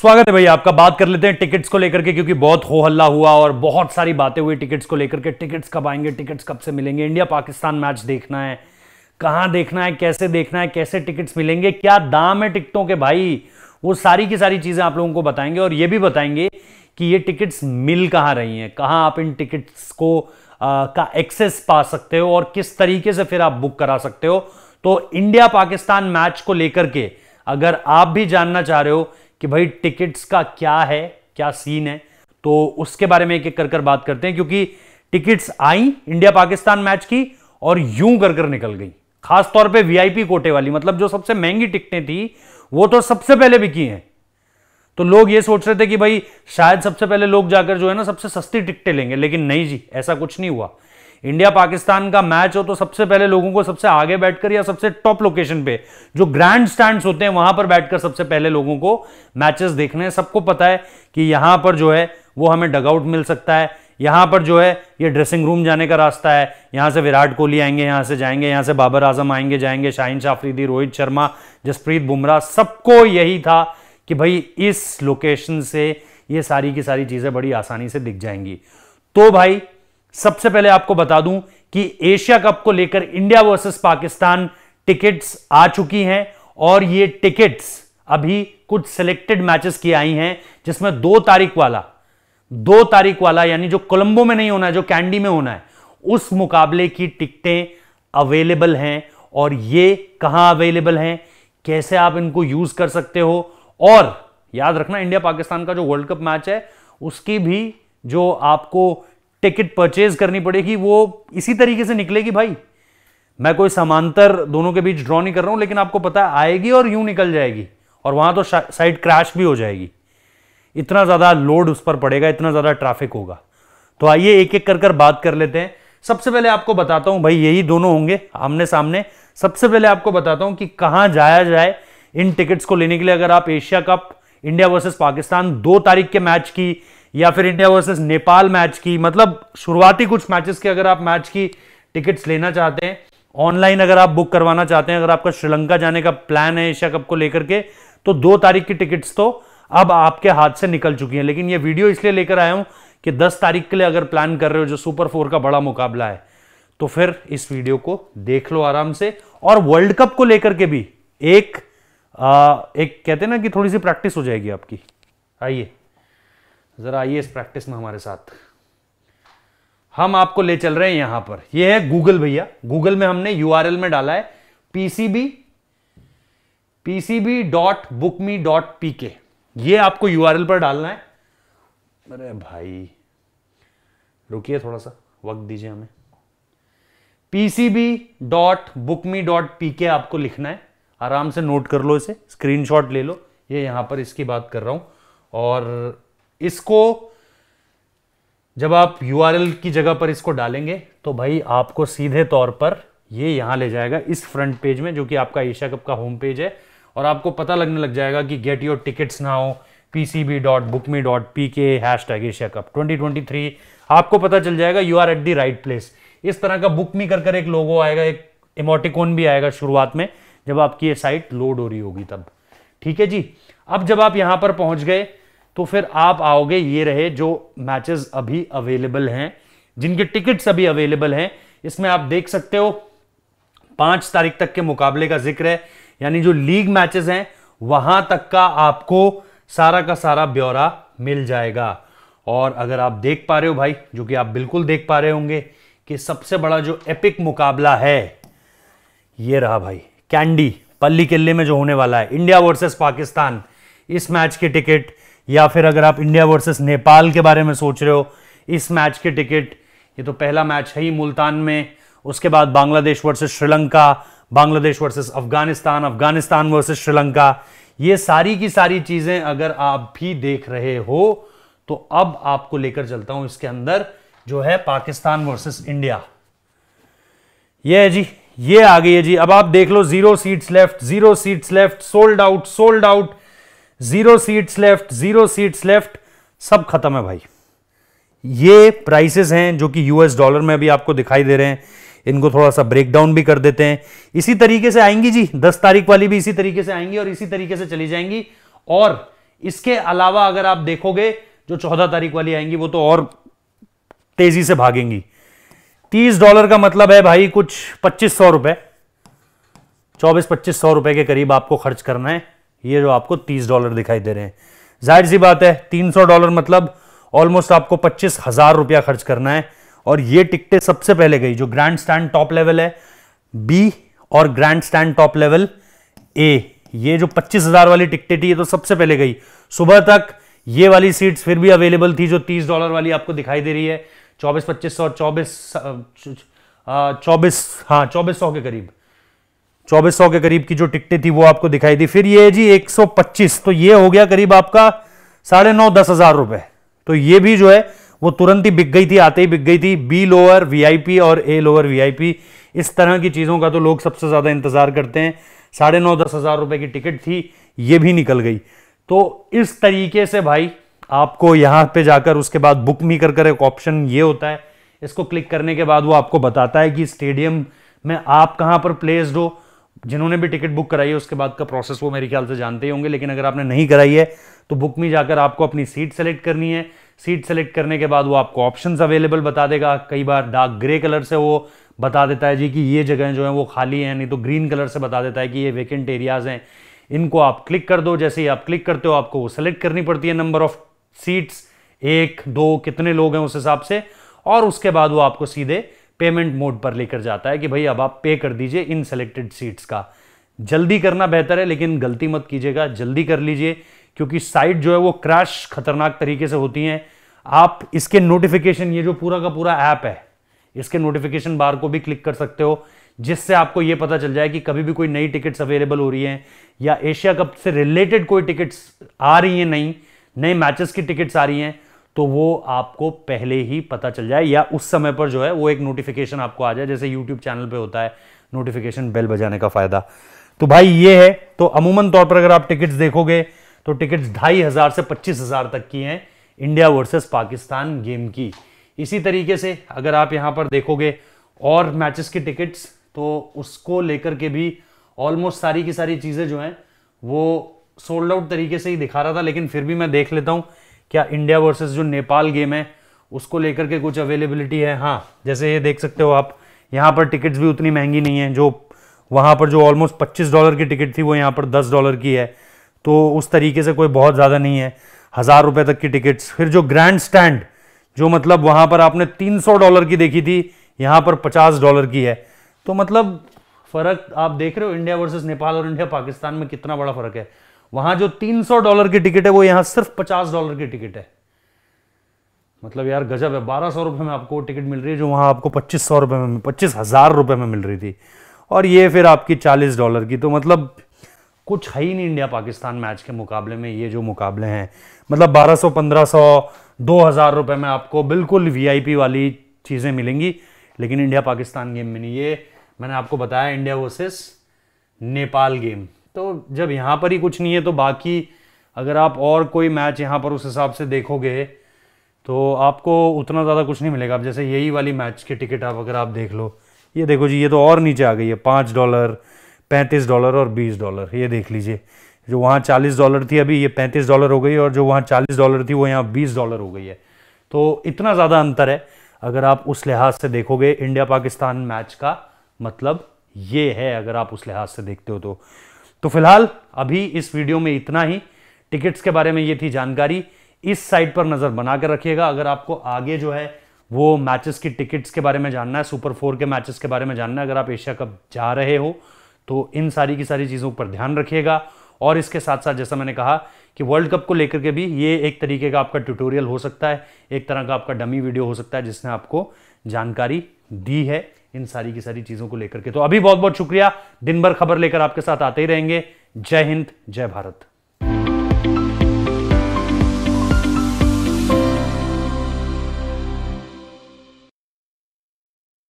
स्वागत है भाई आपका बात कर लेते हैं टिकट्स को लेकर के क्योंकि बहुत हो हल्ला हुआ और बहुत सारी बातें हुई टिकट्स को लेकर के टिकट्स कब आएंगे टिकट्स कब से मिलेंगे इंडिया पाकिस्तान मैच देखना है कहाँ देखना है कैसे देखना है कैसे टिकट्स मिलेंगे क्या दाम है टिकटों के भाई वो सारी की सारी चीज़ें आप लोगों को बताएंगे और ये भी बताएंगे कि ये टिकट्स मिल कहाँ रही हैं कहाँ आप इन टिकट्स को आ, का एक्सेस पा सकते हो और किस तरीके से फिर आप बुक करा सकते हो तो इंडिया पाकिस्तान मैच को लेकर के अगर आप भी जानना चाह रहे हो कि भाई टिकट्स का क्या है क्या सीन है तो उसके बारे में एक एक कर कर बात करते हैं क्योंकि टिकट्स आई इंडिया पाकिस्तान मैच की और यूं कर कर निकल गई खासतौर पे वीआईपी कोटे वाली मतलब जो सबसे महंगी टिकटें थी वो तो सबसे पहले बिकी हैं तो लोग ये सोच रहे थे कि भाई शायद सबसे पहले लोग जाकर जो है ना सबसे सस्ती टिकटें लेंगे लेकिन नहीं जी ऐसा कुछ नहीं हुआ इंडिया पाकिस्तान का मैच हो तो सबसे पहले लोगों को सबसे आगे बैठकर या सबसे टॉप लोकेशन पे जो ग्रैंड स्टैंड होते हैं वहां पर बैठकर सबसे पहले लोगों को मैचेस देखने हैं सबको पता है कि यहां पर जो है वो हमें डगआउट मिल सकता है यहां पर जो है ये ड्रेसिंग रूम जाने का रास्ता है यहां से विराट कोहली आएंगे यहां से जाएंगे यहां से बाबर आजम आएंगे जाएंगे शाहिन शाफरीदी रोहित शर्मा जसप्रीत बुमराह सबको यही था कि भाई इस लोकेशन से ये सारी की सारी चीज़ें बड़ी आसानी से दिख जाएंगी तो भाई सबसे पहले आपको बता दूं कि एशिया कप को लेकर इंडिया वर्सेस पाकिस्तान टिकट्स आ चुकी हैं और ये टिकट्स अभी कुछ सिलेक्टेड मैचेस की आई हैं जिसमें दो तारीख वाला दो तारीख वाला यानी जो कोलंबो में नहीं होना है जो कैंडी में होना है उस मुकाबले की टिकटें अवेलेबल हैं और ये कहां अवेलेबल हैं कैसे आप इनको यूज कर सकते हो और याद रखना इंडिया पाकिस्तान का जो वर्ल्ड कप मैच है उसकी भी जो आपको टिकट परचेज करनी पड़ेगी वो इसी तरीके से निकलेगी भाई मैं कोई समांतर दोनों के बीच ड्रॉ नहीं कर रहा हूं लेकिन आपको पता है आएगी और यूं निकल जाएगी और वहां तो साइड क्रैश भी हो जाएगी इतना ज़्यादा लोड उस पर पड़ेगा इतना ज़्यादा ट्रैफिक होगा तो आइए एक एक कर कर बात कर लेते हैं सबसे पहले आपको बताता हूं भाई यही दोनों होंगे आमने सामने सबसे पहले आपको बताता हूं कि कहाँ जाया जाए इन टिकट्स को लेने के लिए अगर आप Asia cup India versus Pakistan दो तारीख के मैच की या फिर इंडिया वर्सेस नेपाल मैच की मतलब शुरुआती कुछ मैचेस के अगर आप मैच की टिकट्स लेना चाहते हैं ऑनलाइन अगर आप बुक करवाना चाहते हैं अगर आपका श्रीलंका जाने का प्लान है एशिया कप को लेकर के तो दो तारीख की टिकट्स तो अब आपके हाथ से निकल चुकी हैं लेकिन ये वीडियो इसलिए लेकर आया हूं कि 10 तारीख के लिए अगर प्लान कर रहे हो जो सुपर फोर का बड़ा मुकाबला है तो फिर इस वीडियो को देख लो आराम से और वर्ल्ड कप को लेकर के भी एक आ, एक कहते हैं ना कि थोड़ी सी प्रैक्टिस हो जाएगी आपकी आइए ज़रा आइए इस प्रैक्टिस में हमारे साथ हम आपको ले चल रहे हैं यहां पर यह है गूगल भैया गूगल में हमने यूआरएल में डाला है PCB PCB dot book me dot P K ये आपको यूआरएल पर डालना है अरे भाई रुकिए थोड़ा सा वक्त दीजिए हमें PCB dot book me dot P K आपको लिखना है आराम से नोट कर लो इसे स्क्रीनशॉट ले लो ये यहां पर इसकी बात कर रहा हूं और इसको जब आप यू की जगह पर इसको डालेंगे तो भाई आपको सीधे तौर पर ये यहां ले जाएगा इस फ्रंट पेज में जो कि आपका एशिया कप का होम पेज है और आपको पता लगने लग जाएगा कि गेट योर टिकट्स हो P C B dot book me dot P K hash tag Asia cup twenty twenty three आपको पता चल जाएगा you are at the right place इस तरह का बुक मी कर कर एक लोगो आएगा एक इमोटिकॉन भी आएगा शुरुआत में जब आपकी ये साइट लोड हो रही होगी तब ठीक है जी अब जब आप यहां पर पहुंच गए तो फिर आप आओगे ये रहे जो मैचेस अभी अवेलेबल हैं जिनके टिकट्स अभी अवेलेबल हैं इसमें आप देख सकते हो पांच तारीख तक के मुकाबले का जिक्र है यानी जो लीग मैचेस हैं वहां तक का आपको सारा का सारा ब्यौरा मिल जाएगा और अगर आप देख पा रहे हो भाई जो कि आप बिल्कुल देख पा रहे होंगे कि सबसे बड़ा जो एपिक मुकाबला है ये रहा भाई कैंडी पल्ली किले में जो होने वाला है इंडिया वर्सेस पाकिस्तान इस मैच की टिकट या फिर अगर आप इंडिया वर्सेस नेपाल के बारे में सोच रहे हो इस मैच के टिकट ये तो पहला मैच है ही मुल्तान में उसके बाद Bangladesh versus Sri Lanka Bangladesh versus Afghanistan Afghanistan versus Sri Lanka ये सारी की सारी चीज़ें अगर आप भी देख रहे हो तो अब आपको लेकर चलता हूं इसके अंदर जो है पाकिस्तान वर्सेस इंडिया ये है जी ये आ गई है जी अब आप देख लो zero seats left zero seats left sold out sold out zero seats left zero seats left सब खत्म है भाई ये प्राइसेस हैं जो कि यूएस डॉलर में भी आपको दिखाई दे रहे हैं इनको थोड़ा सा ब्रेक डाउन भी कर देते हैं इसी तरीके से आएंगी जी 10 तारीख वाली भी इसी तरीके से आएंगी और इसी तरीके से चली जाएंगी और इसके अलावा अगर आप देखोगे जो 14 तारीख वाली आएंगी वो तो और तेजी से भागेंगी 30 डॉलर का मतलब है भाई कुछ पच्चीस सौ रुपए चौबीस पच्चीस सौ रुपए के करीब आपको खर्च करना है ये जो आपको तीस डॉलर दिखाई दे रहे हैं जाहिर सी बात है तीन सौ डॉलर मतलब ऑलमोस्ट आपको पच्चीस हजार रुपया खर्च करना है और ये टिकटें सबसे पहले गई जो ग्रैंड स्टैंड टॉप लेवल है बी और grand stand top level A ये जो पच्चीस हजार वाली टिकटें थी ये तो सबसे पहले गई सुबह तक ये वाली सीट्स फिर भी अवेलेबल थी जो तीस डॉलर वाली आपको दिखाई दे रही है चौबीस पच्चीस सौ चौबीस चौबीस हाँ चौबीस सौ के करीब 2400 के करीब की जो टिकटें थी वो आपको दिखाई दी फिर ये जी 125 तो ये हो गया करीब आपका साढ़े नौ दस हजार रुपये तो ये भी जो है वो तुरंत ही बिक गई थी आते ही बिक गई थी बी लोअर वीआईपी और ए लोअर वीआईपी इस तरह की चीज़ों का तो लोग सबसे ज़्यादा इंतज़ार करते हैं साढ़े नौ दस हज़ार रुपये की टिकट थी ये भी निकल गई तो इस तरीके से भाई आपको यहाँ पे जाकर उसके बाद बुक मी कर कर एक ऑप्शन ये होता है इसको क्लिक करने के बाद वो आपको बताता है कि स्टेडियम में आप कहाँ पर प्लेस्ड हो जिन्होंने भी टिकट बुक कराई है उसके बाद का प्रोसेस वो मेरे ख्याल से जानते ही होंगे लेकिन अगर आपने नहीं कराई है तो बुक में जाकर आपको अपनी सीट सेलेक्ट करनी है सीट सेलेक्ट करने के बाद वो आपको ऑप्शन अवेलेबल बता देगा कई बार डार्क ग्रे कलर से वो बता देता है जी कि ये जगह जो है वो खाली हैं नहीं तो ग्रीन कलर से बता देता है कि ये वेकेंट एरियाज़ हैं इनको आप क्लिक कर दो जैसे ही आप क्लिक करते हो आपको वो सेलेक्ट करनी पड़ती है नंबर ऑफ सीट्स एक दो कितने लोग हैं उस हिसाब से और उसके बाद वो आपको सीधे पेमेंट मोड पर लेकर जाता है कि भाई अब आप पे कर दीजिए इन सेलेक्टेड सीट्स का जल्दी करना बेहतर है लेकिन गलती मत कीजिएगा जल्दी कर लीजिए क्योंकि साइट जो है वो क्रैश खतरनाक तरीके से होती हैं आप इसके नोटिफिकेशन ये जो पूरा का पूरा ऐप है इसके नोटिफिकेशन बार को भी क्लिक कर सकते हो जिससे आपको ये पता चल जाए कि कभी भी कोई नई टिकट्स अवेलेबल हो रही हैं या एशिया कप से रिलेटेड कोई टिकट्स आ रही हैं नहीं नए मैचेस की टिकट्स आ रही हैं तो वो आपको पहले ही पता चल जाए या उस समय पर जो है वो एक नोटिफिकेशन आपको आ जाए जैसे यूट्यूब चैनल पे होता है नोटिफिकेशन बेल बजाने का फ़ायदा तो भाई ये है तो अमूमन तौर पर अगर आप टिकट्स देखोगे तो टिकट्स ढाई हज़ार से पच्चीस हज़ार तक की हैं इंडिया वर्सेस पाकिस्तान गेम की इसी तरीके से अगर आप यहाँ पर देखोगे और मैचेस की टिकट्स तो उसको लेकर के भी ऑलमोस्ट सारी की सारी चीज़ें जो हैं वो सोल्ड आउट तरीके से ही दिखा रहा था लेकिन फिर भी मैं देख लेता हूँ क्या इंडिया वर्सेस जो नेपाल गेम है उसको लेकर के कुछ अवेलेबिलिटी है हाँ जैसे ये देख सकते हो आप यहाँ पर टिकट्स भी उतनी महंगी नहीं है जो वहाँ पर जो ऑलमोस्ट पच्चीस डॉलर की टिकट थी वो यहाँ पर दस डॉलर की है तो उस तरीके से कोई बहुत ज़्यादा नहीं है हज़ार रुपये तक की टिकट्स फिर जो ग्रैंड स्टैंड जो मतलब वहाँ पर आपने तीन सौ डॉलर की देखी थी यहाँ पर पचास डॉलर की है तो मतलब फ़र्क आप देख रहे हो इंडिया वर्सेस नेपाल और इंडिया पाकिस्तान में कितना बड़ा फ़र्क है वहां जो 300 डॉलर की टिकट है वो यहां सिर्फ 50 डॉलर की टिकट है मतलब यार गजब है बारह सौ रुपये में आपको टिकट मिल रही है जो वहाँ आपको पच्चीस सौ रुपये में पच्चीस हज़ार रुपये में मिल रही थी और ये फिर आपकी चालीस डॉलर की तो मतलब कुछ है ही नहीं इंडिया पाकिस्तान मैच के मुकाबले में ये जो मुकाबले हैं मतलब बारह सौ पंद्रह सौ दो हज़ार रुपये में आपको बिल्कुल वी वाली चीज़ें मिलेंगी लेकिन इंडिया पाकिस्तान गेम में नहीं ये मैंने आपको बताया इंडिया वर्सेस नेपाल गेम तो जब यहाँ पर ही कुछ नहीं है तो बाकी अगर आप और कोई मैच यहाँ पर उस हिसाब से देखोगे तो आपको उतना ज़्यादा कुछ नहीं मिलेगा आप जैसे यही वाली मैच की टिकट आप अगर आप देख लो ये देखो जी ये तो और नीचे आ गई है पाँच डॉलर पैंतीस डॉलर और बीस डॉलर ये देख लीजिए जो वहाँ चालीस डॉलर थी अभी ये पैंतीस डॉलर हो गई और जो वहाँ चालीस डॉलर थी वो यहाँ बीस डॉलर हो गई है तो इतना ज़्यादा अंतर है अगर आप उस लिहाज से देखोगे इंडिया पाकिस्तान मैच का मतलब ये है अगर आप उस लिहाज से देखते हो तो तो फिलहाल अभी इस वीडियो में इतना ही टिकट्स के बारे में ये थी जानकारी इस साइट पर नज़र बनाकर रखिएगा अगर आपको आगे जो है वो मैचेस की टिकट्स के बारे में जानना है सुपर फोर के मैचेस के बारे में जानना है अगर आप एशिया कप जा रहे हो तो इन सारी की सारी चीज़ों पर ध्यान रखिएगा और इसके साथ साथ जैसा मैंने कहा कि वर्ल्ड कप को लेकर के भी ये एक तरीके का आपका ट्यूटोरियल हो सकता है एक तरह का आपका डमी वीडियो हो सकता है जिसने आपको जानकारी दी है इन सारी की सारी चीज़ों को लेकर के तो अभी बहुत बहुत शुक्रिया दिन भर खबर लेकर आपके साथ आते ही रहेंगे जय हिंद जय भारत